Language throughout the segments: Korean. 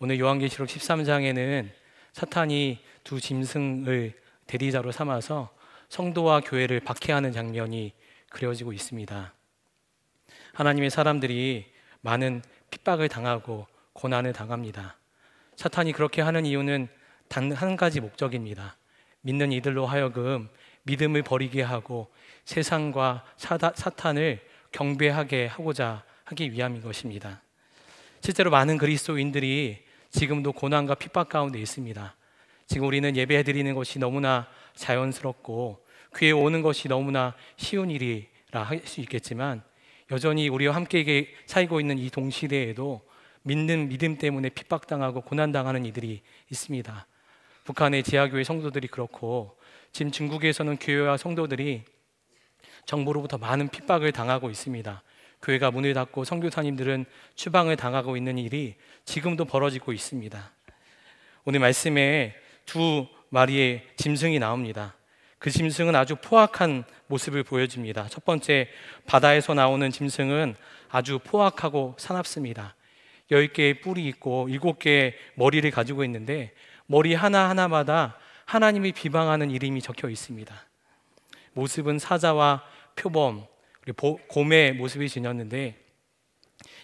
오늘 요한계시록 13장에는 사탄이 두 짐승을 대리자로 삼아서 성도와 교회를 박해하는 장면이 그려지고 있습니다. 하나님의 사람들이 많은 핍박을 당하고 고난을 당합니다. 사탄이 그렇게 하는 이유는 단 한 가지 목적입니다. 믿는 이들로 하여금 믿음을 버리게 하고 세상과 사탄을 경배하게 하고자 하기 위함인 것입니다. 실제로 많은 그리스도인들이 지금도 고난과 핍박 가운데 있습니다. 지금 우리는 예배해 드리는 것이 너무나 자연스럽고 귀에 오는 것이 너무나 쉬운 일이라 할 수 있겠지만 여전히 우리와 함께 살고 있는 이 동시대에도 믿는 믿음 때문에 핍박당하고 고난당하는 이들이 있습니다. 북한의 지하교회 성도들이 그렇고 지금 중국에서는 교회와 성도들이 정부로부터 많은 핍박을 당하고 있습니다. 교회가 문을 닫고 성교사님들은 추방을 당하고 있는 일이 지금도 벌어지고 있습니다. 오늘 말씀에 두 마리의 짐승이 나옵니다. 그 짐승은 아주 포악한 모습을 보여줍니다. 첫 번째 바다에서 나오는 짐승은 아주 포악하고 사납습니다. 열 개의 뿔이 있고 일곱 개의 머리를 가지고 있는데 머리 하나 하나마다 하나님이 비방하는 이름이 적혀 있습니다. 모습은 사자와 표범, 그 곰의 모습이 지녔는데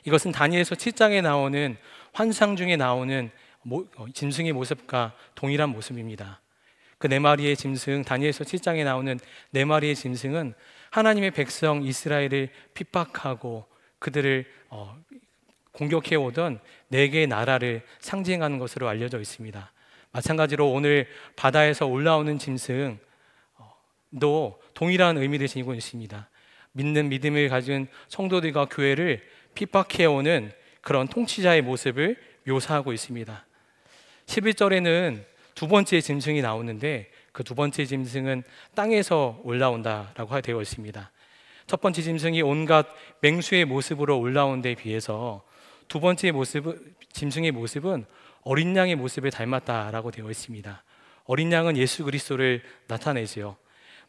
이것은 다니엘서 7장에 나오는 환상 중에 나오는 어, 짐승의 모습과 동일한 모습입니다. 그 네 마리의 짐승 다니엘서 7장에 나오는 네 마리의 짐승은 하나님의 백성 이스라엘을 핍박하고 그들을 어, 공격해 오던 네 개의 나라를 상징하는 것으로 알려져 있습니다. 마찬가지로 오늘 바다에서 올라오는 짐승도 동일한 의미를 지니고 있습니다. 믿는 믿음을 가진 성도들과 교회를 핍박해오는 그런 통치자의 모습을 묘사하고 있습니다. 11절에는 두 번째 짐승이 나오는데 그 두 번째 짐승은 땅에서 올라온다라고 되어 있습니다. 첫 번째 짐승이 온갖 맹수의 모습으로 올라온 데 비해서 두 번째 모습 짐승의 모습은 어린 양의 모습을 닮았다라고 되어 있습니다. 어린 양은 예수 그리스도를 나타내지요.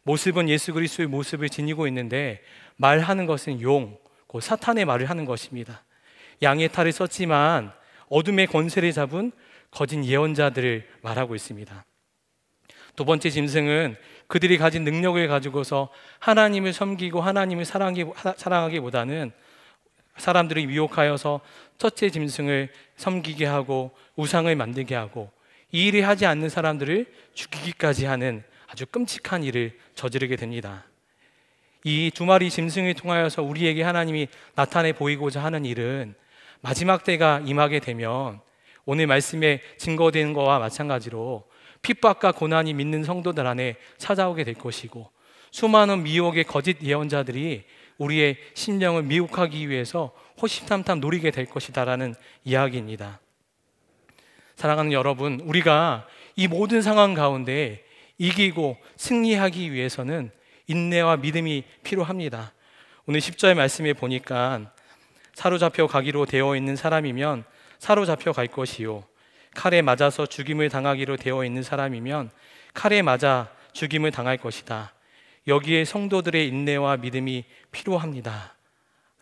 모습은 예수 그리스도의 모습을 지니고 있는데 말하는 것은 용, 그 사탄의 말을 하는 것입니다. 양의 탈을 썼지만 어둠의 권세를 잡은 거짓 예언자들을 말하고 있습니다. 두 번째 짐승은 그들이 가진 능력을 가지고서 하나님을 섬기고 하나님을 사랑하기, 보다는 사람들을 유혹하여서 첫째 짐승을 섬기게 하고 우상을 만들게 하고 이 일을 하지 않는 사람들을 죽이기까지 하는 아주 끔찍한 일을 저지르게 됩니다. 이 두 마리 짐승을 통하여서 우리에게 하나님이 나타내 보이고자 하는 일은 마지막 때가 임하게 되면 오늘 말씀에 증거되 것과 마찬가지로 핍박과 고난이 믿는 성도들 안에 찾아오게 될 것이고 수많은 미혹의 거짓 예언자들이 우리의 심령을 미혹하기 위해서 호시탐탐 노리게 될 것이다라는 이야기입니다. 사랑하는 여러분, 우리가 이 모든 상황 가운데 이기고 승리하기 위해서는 인내와 믿음이 필요합니다. 오늘 10절 말씀에 보니까 사로잡혀 가기로 되어 있는 사람이면 사로잡혀 갈 것이요. 칼에 맞아서 죽임을 당하기로 되어 있는 사람이면 칼에 맞아 죽임을 당할 것이다. 여기에 성도들의 인내와 믿음이 필요합니다.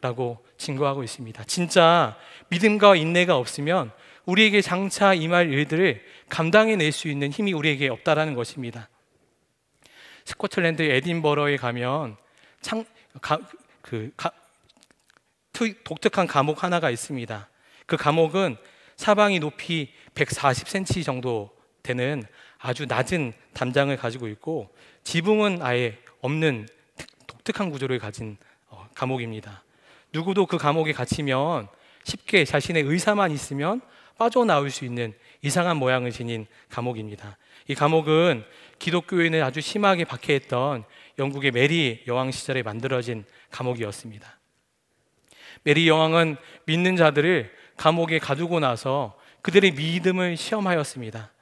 라고 증거하고 있습니다. 진짜 믿음과 인내가 없으면 우리에게 장차 임할 일들을 감당해 낼수 있는 힘이 우리에게 없다라는 것입니다. 스코틀랜드 에딘버러에 가면 창, 가, 그, 가, 투, 독특한 감옥 하나가 있습니다. 그 감옥은 사방이 높이 140cm 정도 되는 아주 낮은 담장을 가지고 있고 지붕은 아예 없는 독특한 구조를 가진 어, 감옥입니다. 누구도 그 감옥에 갇히면 쉽게 자신의 의사만 있으면 빠져나올 수 있는 이상한 모양을 지닌 감옥입니다. 이 감옥은 기독교인을 아주 심하게 박해했던 영국의 메리 여왕 시절에 만들어진 감옥이었습니다. 메리 여왕은 믿는 자들을 감옥에 가두고 나서 그들의 믿음을 시험하였습니다.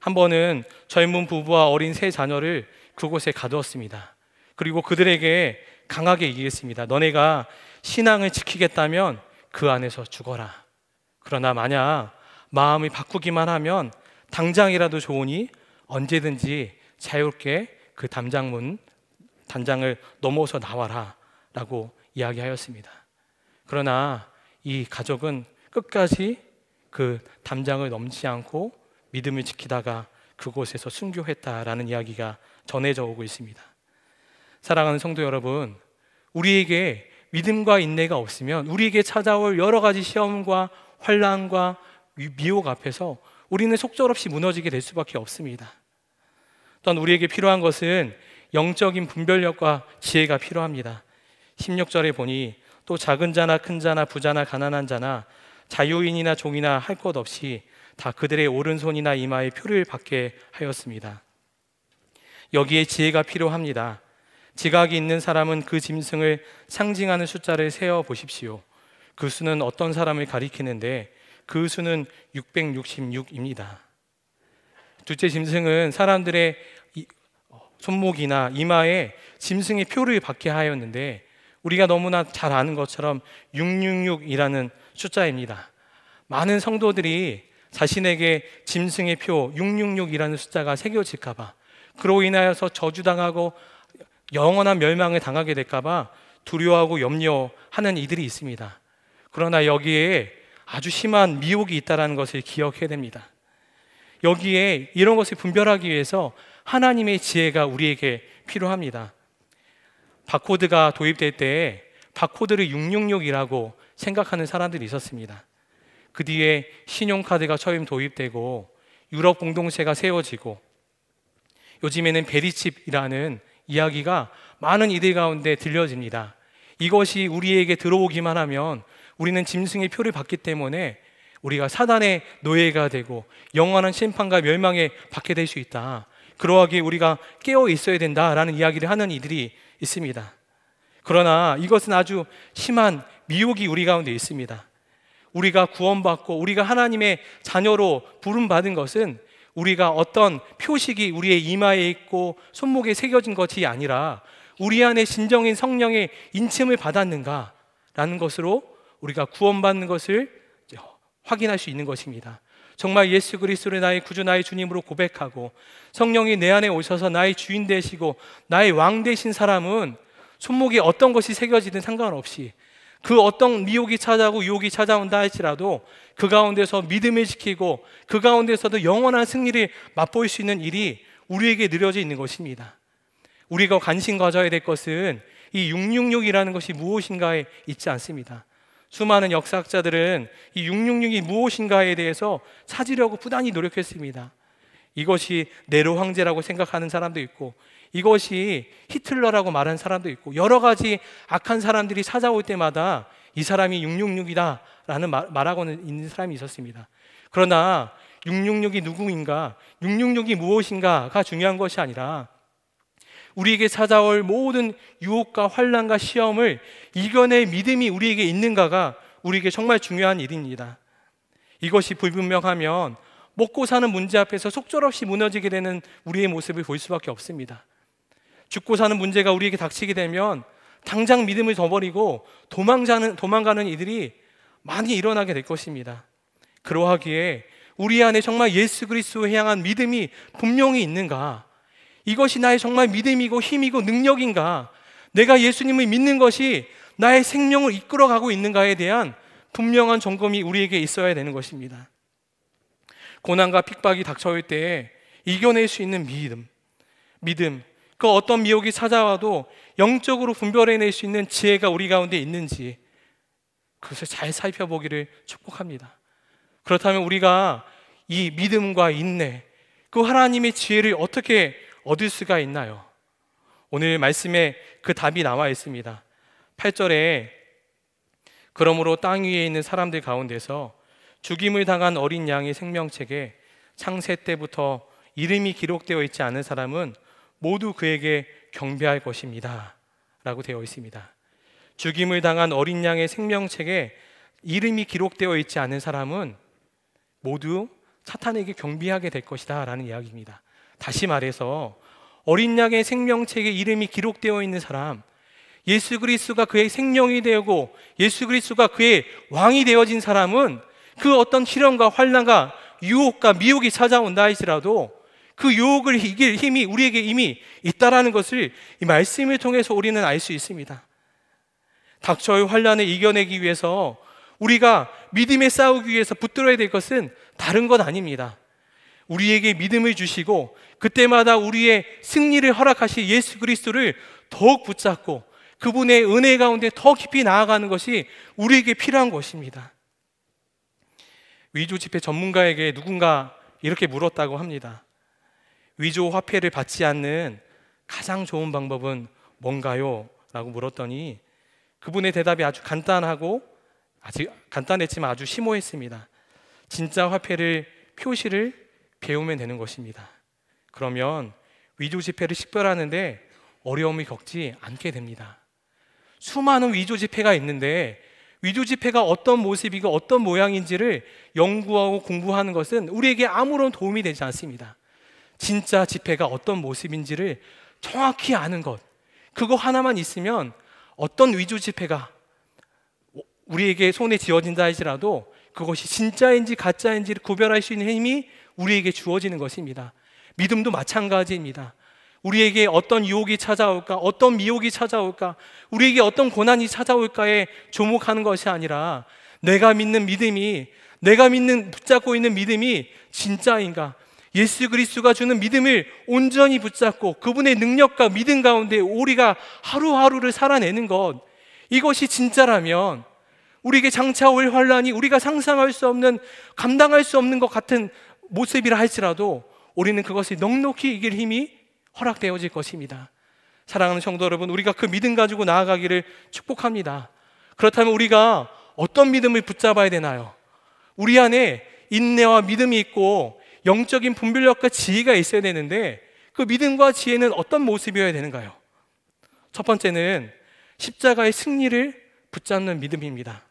한 번은 젊은 부부와 어린 세 자녀를 그곳에 가두었습니다. 그리고 그들에게 강하게 얘기했습니다. 너네가 신앙을 지키겠다면 그 안에서 죽어라. 그러나 만약 마음이 바꾸기만 하면 당장이라도 좋으니 언제든지 자유롭게 그 담장문 단장을 넘어서 나와라라고 이야기하였습니다. 그러나 이 가족은 끝까지 그 담장을 넘지 않고 믿음을 지키다가 그곳에서 순교했다라는 이야기가 전해져 오고 있습니다. 사랑하는 성도 여러분, 우리에게 믿음과 인내가 없으면 우리에게 찾아올 여러 가지 시험과 환란과 미혹 앞에서 우리는 속절없이 무너지게 될 수밖에 없습니다. 또한 우리에게 필요한 것은 영적인 분별력과 지혜가 필요합니다. 16절에 보니 또 작은 자나 큰 자나 부자나 가난한 자나 자유인이나 종이나 할 것 없이 다 그들의 오른손이나 이마에 표를 받게 하였습니다. 여기에 지혜가 필요합니다. 지각이 있는 사람은 그 짐승을 상징하는 숫자를 세어 보십시오. 그 수는 어떤 사람을 가리키는데 그 수는 666입니다. 둘째 짐승은 사람들의 손목이나 이마에 짐승의 표를 받게 하였는데 우리가 너무나 잘 아는 것처럼 666이라는 숫자입니다. 많은 성도들이 자신에게 짐승의 표 666이라는 숫자가 새겨질까봐 그로 인하여서 저주당하고 영원한 멸망을 당하게 될까봐 두려워하고 염려하는 이들이 있습니다. 그러나 여기에 아주 심한 미혹이 있다는 것을 기억해야 됩니다. 여기에 이런 것을 분별하기 위해서 하나님의 지혜가 우리에게 필요합니다. 바코드가 도입될 때 바코드를 666이라고 생각하는 사람들이 있었습니다. 그 뒤에 신용카드가 처음 도입되고 유럽 공동체가 세워지고 요즘에는 베리칩이라는 이야기가 많은 이들 가운데 들려집니다. 이것이 우리에게 들어오기만 하면 우리는 짐승의 표를 받기 때문에 우리가 사단의 노예가 되고 영원한 심판과 멸망에 받게 될 수 있다. 그러하기에 우리가 깨어 있어야 된다라는 이야기를 하는 이들이 있습니다. 그러나 이것은 아주 심한 미혹이 우리 가운데 있습니다. 우리가 구원받고 우리가 하나님의 자녀로 부름받은 것은 우리가 어떤 표식이 우리의 이마에 있고 손목에 새겨진 것이 아니라 우리 안에 진정인 성령의 인침을 받았는가라는 것으로 우리가 구원받는 것을 확인할 수 있는 것입니다. 정말 예수 그리스도를 나의 구주 나의 주님으로 고백하고 성령이 내 안에 오셔서 나의 주인 되시고 나의 왕 되신 사람은 손목에 어떤 것이 새겨지든 상관없이 그 어떤 미혹이 찾아오고 유혹이 찾아온다 할지라도 그 가운데서 믿음을 지키고 그 가운데서도 영원한 승리를 맛볼 수 있는 일이 우리에게 늘어져 있는 것입니다. 우리가 관심 가져야 될 것은 이 666이라는 것이 무엇인가에 있지 않습니다. 수많은 역사학자들은 이 666이 무엇인가에 대해서 찾으려고 부단히 노력했습니다. 이것이 네로 황제라고 생각하는 사람도 있고 이것이 히틀러라고 말한 사람도 있고 여러 가지 악한 사람들이 찾아올 때마다 이 사람이 666이다라는 말, 하고 있는 사람이 있었습니다. 그러나 666이 누구인가, 666이 무엇인가가 중요한 것이 아니라 우리에게 찾아올 모든 유혹과 환란과 시험을 이겨낼 믿음이 우리에게 있는가가 우리에게 정말 중요한 일입니다. 이것이 불분명하면 먹고 사는 문제 앞에서 속절없이 무너지게 되는 우리의 모습을 볼 수밖에 없습니다. 죽고 사는 문제가 우리에게 닥치게 되면 당장 믿음을 저버리고 도망가는, 도망가는 이들이 많이 일어나게 될 것입니다. 그러하기에 우리 안에 정말 예수 그리스도에 향한 믿음이 분명히 있는가? 이것이 나의 정말 믿음이고 힘이고 능력인가? 내가 예수님을 믿는 것이 나의 생명을 이끌어가고 있는가에 대한 분명한 점검이 우리에게 있어야 되는 것입니다. 고난과 핍박이 닥쳐올 때에 이겨낼 수 있는 믿음, 믿음, 그 어떤 미혹이 찾아와도 영적으로 분별해낼 수 있는 지혜가 우리 가운데 있는지 그것을 잘 살펴보기를 축복합니다. 그렇다면 우리가 이 믿음과 인내, 그 하나님의 지혜를 어떻게 얻을 수가 있나요? 오늘 말씀에 그 답이 나와 있습니다. 8절에 그러므로 땅 위에 있는 사람들 가운데서 죽임을 당한 어린 양의 생명책에 창세 때부터 이름이 기록되어 있지 않은 사람은 모두 그에게 경배할 것입니다. 라고 되어 있습니다. 죽임을 당한 어린 양의 생명책에 이름이 기록되어 있지 않은 사람은 모두 사탄에게 경비하게 될 것이다 라는 이야기입니다. 다시 말해서 어린 양의 생명책에 이름이 기록되어 있는 사람, 예수 그리스도가 그의 생명이 되고 예수 그리스도가 그의 왕이 되어진 사람은 그 어떤 시련과 환난과 유혹과 미혹이 찾아온다 할지라도 그 유혹을 이길 힘이 우리에게 이미 있다라는 것을 이 말씀을 통해서 우리는 알 수 있습니다. 닥쳐올 환란을 이겨내기 위해서 우리가 믿음에 싸우기 위해서 붙들어야 될 것은 다른 것 아닙니다. 우리에게 믿음을 주시고 그때마다 우리의 승리를 허락하실 예수 그리스도를 더욱 붙잡고 그분의 은혜 가운데 더 깊이 나아가는 것이 우리에게 필요한 것입니다. 위조 지폐 전문가에게 누군가 이렇게 물었다고 합니다. 위조 화폐를 받지 않는 가장 좋은 방법은 뭔가요? 라고 물었더니 그분의 대답이 아주 간단하고 아주 간단했지만 아주 심오했습니다. 진짜 화폐를 표시를 배우면 되는 것입니다. 그러면 위조 지폐를 식별하는데 어려움이 겪지 않게 됩니다. 수많은 위조 지폐가 있는데 위조 지폐가 어떤 모습이고 어떤 모양인지를 연구하고 공부하는 것은 우리에게 아무런 도움이 되지 않습니다. 진짜 지폐가 어떤 모습인지를 정확히 아는 것, 그거 하나만 있으면 어떤 위조 지폐가 우리에게 손에 지어진다 할지라도 그것이 진짜인지 가짜인지를 구별할 수 있는 힘이 우리에게 주어지는 것입니다. 믿음도 마찬가지입니다. 우리에게 어떤 유혹이 찾아올까, 어떤 미혹이 찾아올까, 우리에게 어떤 고난이 찾아올까에 조목하는 것이 아니라 내가 믿는 믿음이, 내가 믿는 붙잡고 있는 믿음이 진짜인가? 예수 그리스도가 주는 믿음을 온전히 붙잡고 그분의 능력과 믿음 가운데 우리가 하루하루를 살아내는 것 이것이 진짜라면 우리에게 장차 올 환란이 우리가 상상할 수 없는 감당할 수 없는 것 같은 모습이라 할지라도 우리는 그것이 넉넉히 이길 힘이 허락되어질 것입니다. 사랑하는 성도 여러분, 우리가 그 믿음 가지고 나아가기를 축복합니다. 그렇다면 우리가 어떤 믿음을 붙잡아야 되나요? 우리 안에 인내와 믿음이 있고 영적인 분별력과 지혜가 있어야 되는데 그 믿음과 지혜는 어떤 모습이어야 되는가요? 첫 번째는 십자가의 승리를 붙잡는 믿음입니다.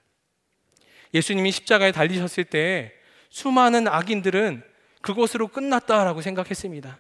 예수님이 십자가에 달리셨을 때 수많은 악인들은 그곳으로 끝났다라고 생각했습니다.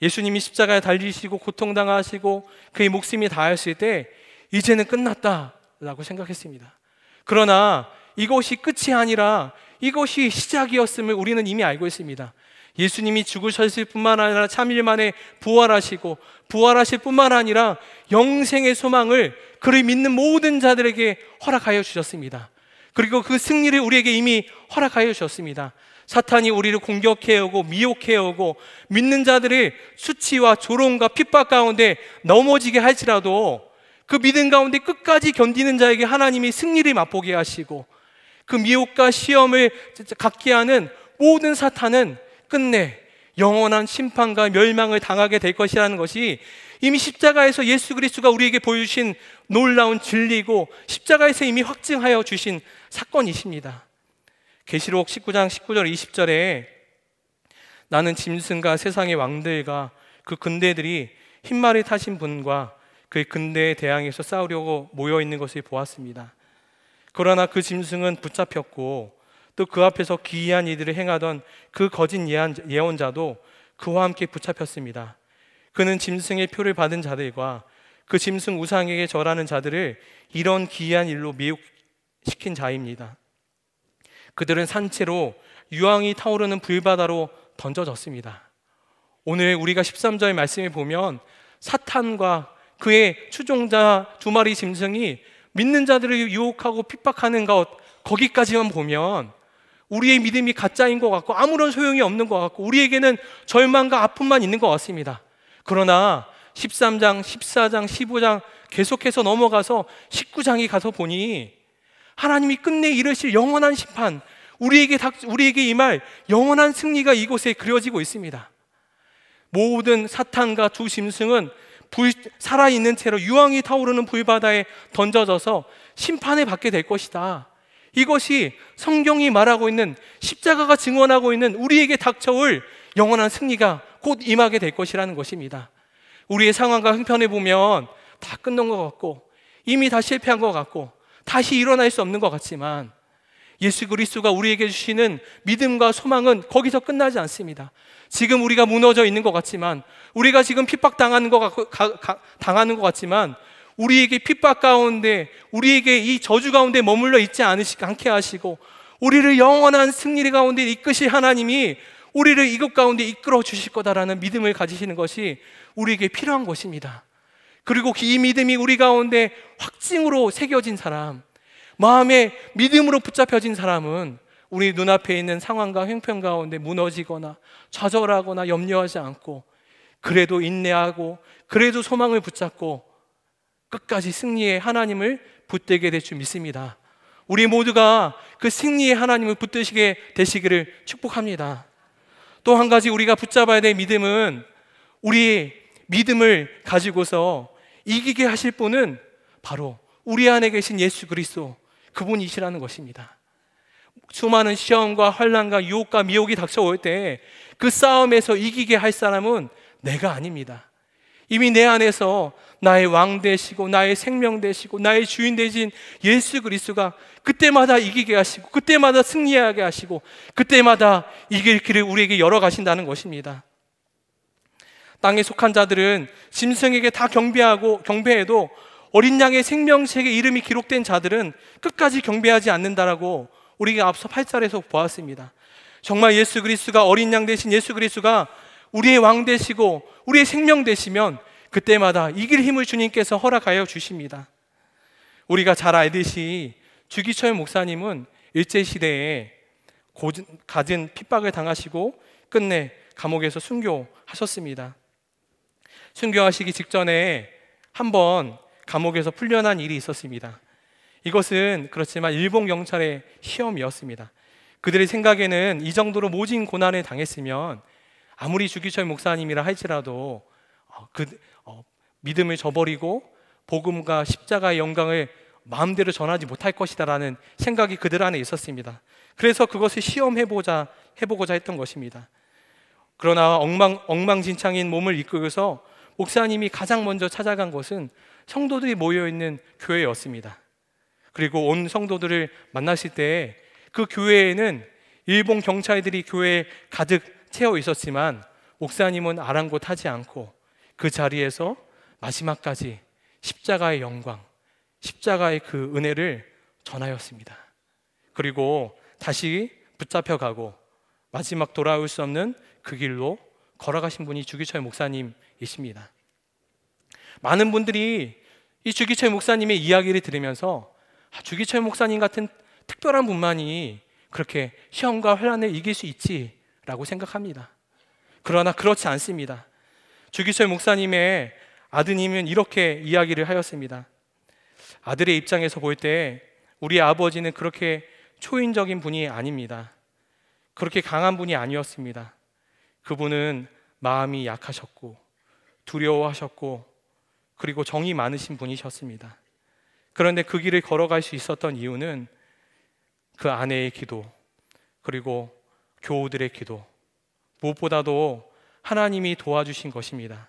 예수님이 십자가에 달리시고 고통당하시고 그의 목숨이 다했을 때 이제는 끝났다라고 생각했습니다. 그러나 이것이 끝이 아니라 이것이 시작이었음을 우리는 이미 알고 있습니다. 예수님이 죽으셨을 뿐만 아니라 3일 만에 부활하시고 부활하실 뿐만 아니라 영생의 소망을 그를 믿는 모든 자들에게 허락하여 주셨습니다. 그리고 그 승리를 우리에게 이미 허락하여 주셨습니다. 사탄이 우리를 공격해 오고 미혹해 오고 믿는 자들을 수치와 조롱과 핍박 가운데 넘어지게 할지라도 그 믿음 가운데 끝까지 견디는 자에게 하나님이 승리를 맛보게 하시고 그 미혹과 시험을 갖게 하는 모든 사탄은 끝내 영원한 심판과 멸망을 당하게 될 것이라는 것이 이미 십자가에서 예수 그리스도가 우리에게 보여주신 놀라운 진리고 십자가에서 이미 확증하여 주신 사건이십니다. 계시록 19장 19절 20절에 나는 짐승과 세상의 왕들과 그 근대들이 흰말을 타신 분과 그의 근대의 대항에서 싸우려고 모여 있는 것을 보았습니다. 그러나 그 짐승은 붙잡혔고 또 그 앞에서 기이한 이들을 행하던 그 거짓 예언자도 그와 함께 붙잡혔습니다. 그는 짐승의 표를 받은 자들과 그 짐승 우상에게 절하는 자들을 이런 기이한 일로 미혹시킨 자입니다. 그들은 산채로 유황이 타오르는 불바다로 던져졌습니다. 오늘 우리가 1 3절 말씀에 보면 사탄과 그의 추종자 두 마리 짐승이 믿는 자들을 유혹하고 핍박하는 것 거기까지만 보면 우리의 믿음이 가짜인 것 같고 아무런 소용이 없는 것 같고 우리에게는 절망과 아픔만 있는 것 같습니다. 그러나 13장, 14장, 15장 계속해서 넘어가서 19장이 가서 보니 하나님이 끝내 이르실 영원한 심판, 우리에게 닥, 우리에게 임할 영원한 승리가 이곳에 그려지고 있습니다. 모든 사탄과 두 짐승은 불, 살아있는 채로 유황이 타오르는 불바다에 던져져서 심판을 받게 될 것이다. 이것이 성경이 말하고 있는 십자가가 증언하고 있는 우리에게 닥쳐올 영원한 승리가 곧 임하게 될 것이라는 것입니다. 우리의 상황과 형편을 보면 다 끝난 것 같고 이미 다 실패한 것 같고 다시 일어날 수 없는 것 같지만 예수 그리스도가 우리에게 주시는 믿음과 소망은 거기서 끝나지 않습니다. 지금 우리가 무너져 있는 것 같지만 우리가 지금 핍박 당하는 것 같고 가, 가, 당하는 것 같지만 우리에게 핍박 가운데 우리에게 이 저주 가운데 머물러 있지 않으시, 않게 하시고 우리를 영원한 승리 가운데 이끄실 하나님이 우리를 이것 가운데 이끌어 주실 거다라는 믿음을 가지시는 것이 우리에게 필요한 것입니다. 그리고 그 이 믿음이 우리 가운데 확증으로 새겨진 사람, 마음에 믿음으로 붙잡혀진 사람은 우리 눈앞에 있는 상황과 형편 가운데 무너지거나 좌절하거나 염려하지 않고 그래도 인내하고 그래도 소망을 붙잡고 끝까지 승리의 하나님을 붙대게될 줄 믿습니다. 우리 모두가 그 승리의 하나님을 붙드시게 되시기를 축복합니다. 또 한 가지 우리가 붙잡아야 될 믿음은 우리 믿음을 가지고서 이기게 하실 분은 바로 우리 안에 계신 예수 그리스도 그분이시라는 것입니다. 수많은 시험과 환란과 유혹과 미혹이 닥쳐올 때 그 싸움에서 이기게 할 사람은 내가 아닙니다. 이미 내 안에서 나의 왕 되시고 나의 생명 되시고 나의 주인 되신 예수 그리스도가 그때마다 이기게 하시고 그때마다 승리하게 하시고 그때마다 이길 길을 우리에게 열어 가신다는 것입니다. 땅에 속한 자들은 짐승에게 다 경배하고 경배해도 어린 양의 생명책에 이름이 기록된 자들은 끝까지 경배하지 않는다라고 우리가 앞서 8절에서 보았습니다. 정말 예수 그리스도가 어린 양 대신 예수 그리스도가 우리의 왕 되시고 우리의 생명 되시면 그때마다 이길 힘을 주님께서 허락하여 주십니다. 우리가 잘 알듯이 주기철 목사님은 일제 시대에 가진 핍박을 당하시고 끝내 감옥에서 순교하셨습니다. 순교하시기 직전에 한 번 감옥에서 풀려난 일이 있었습니다. 이것은 그렇지만 일본 경찰의 시험이었습니다. 그들의 생각에는 이 정도로 모진 고난을 당했으면 아무리 주기철 목사님이라 할지라도 어, 그 어, 믿음을 저버리고 복음과 십자가의 영광을 마음대로 전하지 못할 것이다라는 생각이 그들 안에 있었습니다. 그래서 그것을 시험해 보자 해보고자 했던 것입니다. 그러나 엉망, 엉망진창인 몸을 이끌고서 목사님이 가장 먼저 찾아간 곳은 성도들이 모여 있는 교회였습니다. 그리고 온 성도들을 만났을 때에 그 교회에는 일본 경찰들이 교회에 가득 채워 있었지만 목사님은 아랑곳하지 않고 그 자리에서 마지막까지 십자가의 영광, 십자가의 그 은혜를 전하였습니다. 그리고 다시 붙잡혀가고 마지막 돌아올 수 없는 그 길로 걸어가신 분이 주기철 목사님이신 있습니다. 많은 분들이 이 주기철 목사님의 이야기를 들으면서 아, 주기철 목사님 같은 특별한 분만이 그렇게 시험과 혼란을 이길 수 있지라고 생각합니다. 그러나 그렇지 않습니다. 주기철 목사님의 아드님은 이렇게 이야기를 하였습니다. 아들의 입장에서 볼 때 우리 아버지는 그렇게 초인적인 분이 아닙니다. 그렇게 강한 분이 아니었습니다. 그분은 마음이 약하셨고 두려워하셨고 그리고 정이 많으신 분이셨습니다. 그런데 그 길을 걸어갈 수 있었던 이유는 그 아내의 기도 그리고 교우들의 기도 무엇보다도 하나님이 도와주신 것입니다.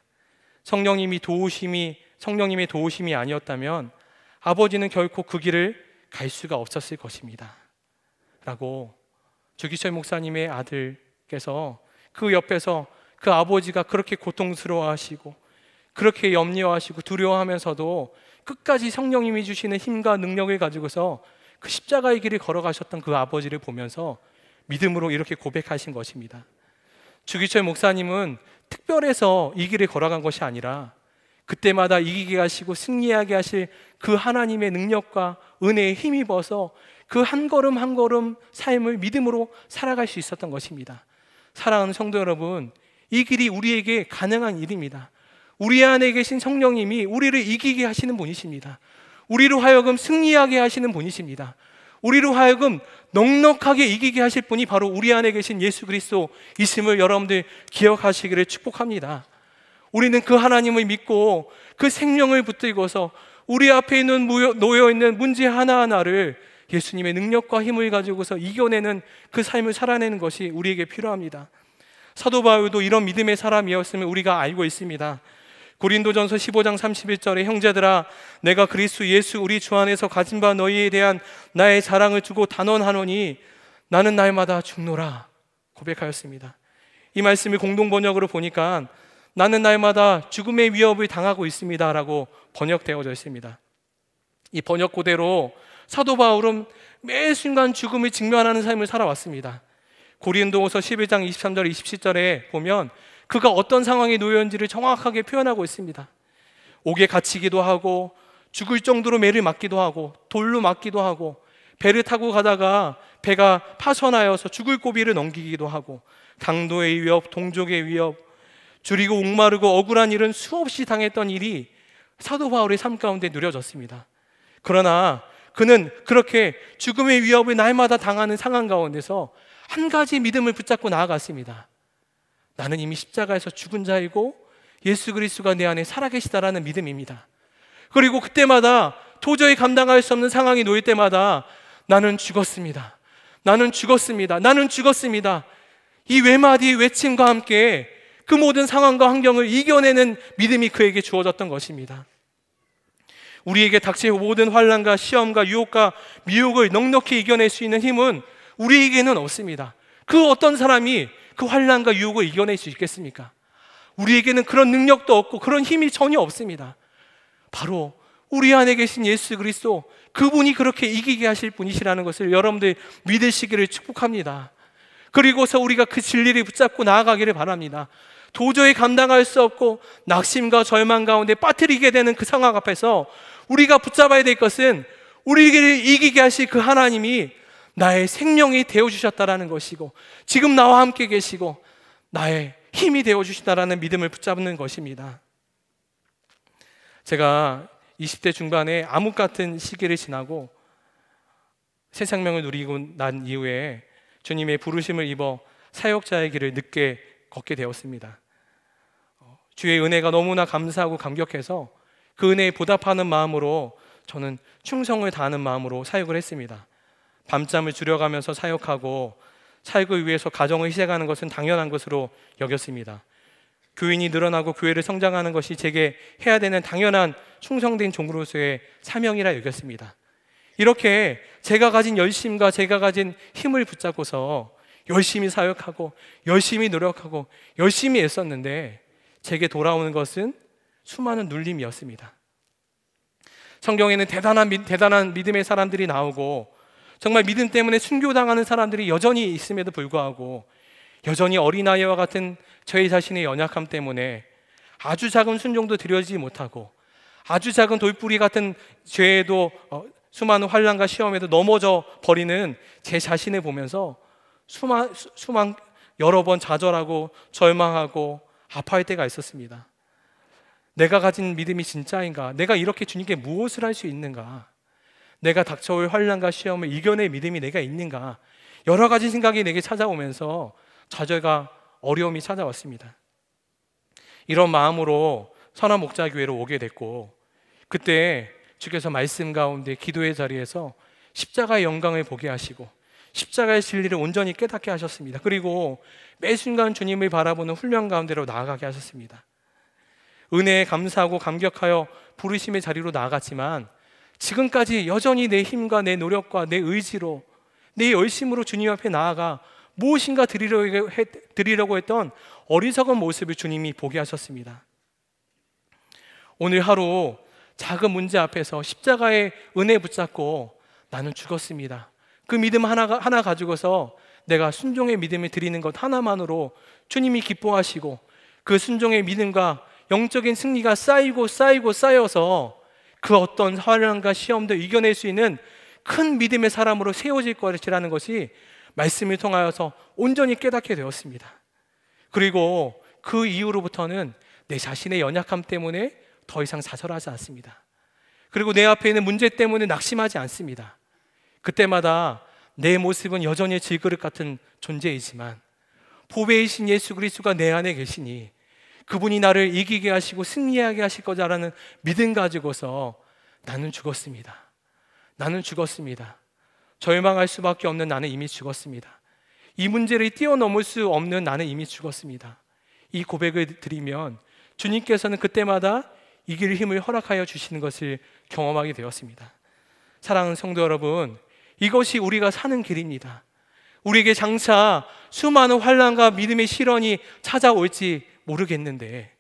성령님이 도우심이 성령님의 도우심이 아니었다면 아버지는 결코 그 길을 갈 수가 없었을 것입니다. 라고 주기철 목사님의 아들께서 그 옆에서 그 아버지가 그렇게 고통스러워하시고 그렇게 염려하시고 두려워하면서도 끝까지 성령님이 주시는 힘과 능력을 가지고서 그 십자가의 길을 걸어가셨던 그 아버지를 보면서 믿음으로 이렇게 고백하신 것입니다. 주기철 목사님은 특별해서 이 길을 걸어간 것이 아니라 그때마다 이기게 하시고 승리하게 하실 그 하나님의 능력과 은혜에 힘입어서 그 한 걸음 한 걸음 삶을 믿음으로 살아갈 수 있었던 것입니다. 사랑하는 성도 여러분, 이 길이 우리에게 가능한 일입니다. 우리 안에 계신 성령님이 우리를 이기게 하시는 분이십니다. 우리로 하여금 승리하게 하시는 분이십니다. 우리로 하여금 넉넉하게 이기게 하실 분이 바로 우리 안에 계신 예수 그리스도 이심을 여러분들 기억하시기를 축복합니다. 우리는 그 하나님을 믿고 그 생명을 붙들고서 우리 앞에 있는 놓여 있는 문제 하나하나를 예수님의 능력과 힘을 가지고서 이겨내는 그 삶을 살아내는 것이 우리에게 필요합니다. 사도 바울도 이런 믿음의 사람이었음을 우리가 알고 있습니다. 고린도전서 15장 31절에 형제들아 내가 그리스도 예수 우리 주 안에서 가진 바 너희에 대한 나의 자랑을 주고 단언하노니 나는 날마다 죽노라 고백하였습니다. 이 말씀을 공동 번역으로 보니까 나는 날마다 죽음의 위협을 당하고 있습니다라고 번역되어져 있습니다. 이 번역 고대로 사도 바울은 매 순간 죽음을 직면하는 삶을 살아왔습니다. 고린도후서 11장 23절 27절에 보면 그가 어떤 상황에 놓여있는지를 정확하게 표현하고 있습니다. 옥에 갇히기도 하고 죽을 정도로 매를 맞기도 하고 돌로 맞기도 하고 배를 타고 가다가 배가 파손하여서 죽을 고비를 넘기기도 하고 강도의 위협, 동족의 위협, 줄이고 옥마르고 억울한 일은 수없이 당했던 일이 사도 바울의 삶 가운데 누려졌습니다. 그러나 그는 그렇게 죽음의 위협을 날마다 당하는 상황 가운데서 한 가지 믿음을 붙잡고 나아갔습니다. 나는 이미 십자가에서 죽은 자이고 예수 그리스도가 내 안에 살아계시다라는 믿음입니다. 그리고 그때마다 도저히 감당할 수 없는 상황이 놓일 때마다 나는 죽었습니다. 나는 죽었습니다. 나는 죽었습니다. 이 외마디 외침과 함께 그 모든 상황과 환경을 이겨내는 믿음이 그에게 주어졌던 것입니다. 우리에게 닥칠 모든 환란과 시험과 유혹과 미혹을 넉넉히 이겨낼 수 있는 힘은 우리에게는 없습니다. 그 어떤 사람이 그 환란과 유혹을 이겨낼 수 있겠습니까? 우리에게는 그런 능력도 없고 그런 힘이 전혀 없습니다. 바로 우리 안에 계신 예수 그리스도 그분이 그렇게 이기게 하실 분이시라는 것을 여러분들 믿으시기를 축복합니다. 그리고서 우리가 그 진리를 붙잡고 나아가기를 바랍니다. 도저히 감당할 수 없고 낙심과 절망 가운데 빠뜨리게 되는 그 상황 앞에서 우리가 붙잡아야 될 것은 우리를 이기게 하실 그 하나님이 나의 생명이 되어주셨다라는 것이고, 지금 나와 함께 계시고, 나의 힘이 되어주신다라는 믿음을 붙잡는 것입니다. 제가 20대 중반에 암흑 같은 시기를 지나고 새 생명을 누리고 난 이후에 주님의 부르심을 입어 사역자의 길을 늦게 걷게 되었습니다. 주의 은혜가 너무나 감사하고 감격해서 그 은혜에 보답하는 마음으로 저는 충성을 다하는 마음으로 사역을 했습니다. 밤잠을 줄여가면서 사역하고 사역을 위해서 가정을 희생하는 것은 당연한 것으로 여겼습니다. 교인이 늘어나고 교회를 성장하는 것이 제게 해야 되는 당연한 충성된 종으로서의 사명이라 여겼습니다. 이렇게 제가 가진 열심과 제가 가진 힘을 붙잡고서 열심히 사역하고 열심히 노력하고 열심히 애썼는데 제게 돌아오는 것은 수많은 눌림이었습니다. 성경에는 대단한, 대단한 믿음의 사람들이 나오고 정말 믿음 때문에 순교당하는 사람들이 여전히 있음에도 불구하고 여전히 어린아이와 같은 저의 자신의 연약함 때문에 아주 작은 순종도 드려지 지 못하고 아주 작은 돌뿌리 같은 죄에도 어, 수많은 환란과 시험에도 넘어져 버리는 제 자신을 보면서 수만, 수만 여러 번 좌절하고 절망하고 아파할 때가 있었습니다. 내가 가진 믿음이 진짜인가? 내가 이렇게 주님께 무엇을 할 수 있는가? 내가 닥쳐올 환란과 시험을 이겨낼 믿음이 내가 있는가? 여러 가지 생각이 내게 찾아오면서 좌절과 어려움이 찾아왔습니다. 이런 마음으로 선한 목자 교회로 오게 됐고 그때 주께서 말씀 가운데 기도의 자리에서 십자가의 영광을 보게 하시고 십자가의 진리를 온전히 깨닫게 하셨습니다. 그리고 매 순간 주님을 바라보는 훈련 가운데로 나아가게 하셨습니다. 은혜에 감사하고 감격하여 부르심의 자리로 나아갔지만 지금까지 여전히 내 힘과 내 노력과 내 의지로 내 열심으로 주님 앞에 나아가 무엇인가 드리려고 했던 어리석은 모습을 주님이 보게 하셨습니다. 오늘 하루 작은 문제 앞에서 십자가의 은혜 붙잡고 나는 죽었습니다. 그 믿음 하나, 하나 가지고서 내가 순종의 믿음을 드리는 것 하나만으로 주님이 기뻐하시고 그 순종의 믿음과 영적인 승리가 쌓이고 쌓이고 쌓여서 그 어떤 환란과 시험도 이겨낼 수 있는 큰 믿음의 사람으로 세워질 것이라는 것이 말씀을 통하여서 온전히 깨닫게 되었습니다. 그리고 그 이후로부터는 내 자신의 연약함 때문에 더 이상 좌절하지 않습니다. 그리고 내 앞에 있는 문제 때문에 낙심하지 않습니다. 그때마다 내 모습은 여전히 질그릇 같은 존재이지만 보배이신 예수 그리스도가 내 안에 계시니 그분이 나를 이기게 하시고 승리하게 하실 거다라는 믿음 가지고서 나는 죽었습니다. 나는 죽었습니다. 절망할 수밖에 없는 나는 이미 죽었습니다. 이 문제를 뛰어넘을 수 없는 나는 이미 죽었습니다. 이 고백을 드리면 주님께서는 그때마다 이길 힘을 허락하여 주시는 것을 경험하게 되었습니다. 사랑하는 성도 여러분, 이것이 우리가 사는 길입니다. 우리에게 장차 수많은 환란과 믿음의 시련이 찾아올지 모르겠는데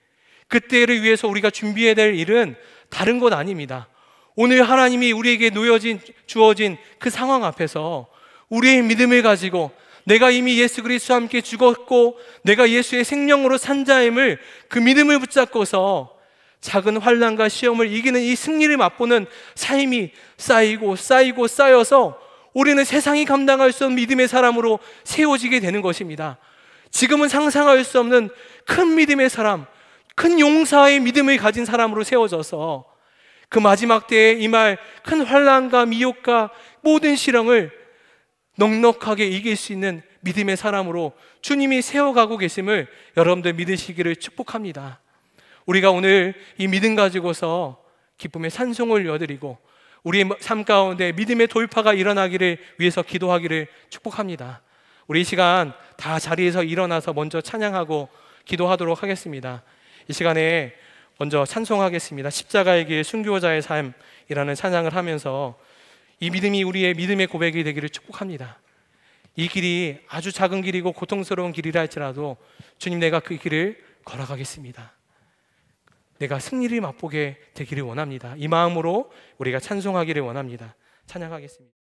그때를 위해서 우리가 준비해야 될 일은 다른 것 아닙니다. 오늘 하나님이 우리에게 놓여진 주어진 그 상황 앞에서 우리의 믿음을 가지고 내가 이미 예수 그리스도와 함께 죽었고 내가 예수의 생명으로 산 자임을 그 믿음을 붙잡고서 작은 환란과 시험을 이기는 이 승리를 맛보는 삶이 쌓이고 쌓이고 쌓여서 우리는 세상이 감당할 수 없는 믿음의 사람으로 세워지게 되는 것입니다. 지금은 상상할 수 없는 큰 믿음의 사람, 큰 용사의 믿음을 가진 사람으로 세워져서 그 마지막 때에 임할 큰 환란과 미혹과 모든 실험을 넉넉하게 이길 수 있는 믿음의 사람으로 주님이 세워가고 계심을 여러분들 믿으시기를 축복합니다. 우리가 오늘 이 믿음 가지고서 기쁨의 산송을 여드리고 우리의 삶 가운데 믿음의 돌파가 일어나기를 위해서 기도하기를 축복합니다. 우리 시간 다 자리에서 일어나서 먼저 찬양하고 기도하도록 하겠습니다. 이 시간에 먼저 찬송하겠습니다. 십자가의 길 순교자의 삶이라는 찬양을 하면서 이 믿음이 우리의 믿음의 고백이 되기를 축복합니다. 이 길이 아주 작은 길이고 고통스러운 길이라 할지라도 주님 내가 그 길을 걸어가겠습니다. 내가 승리를 맛보게 되기를 원합니다. 이 마음으로 우리가 찬송하기를 원합니다. 찬양하겠습니다.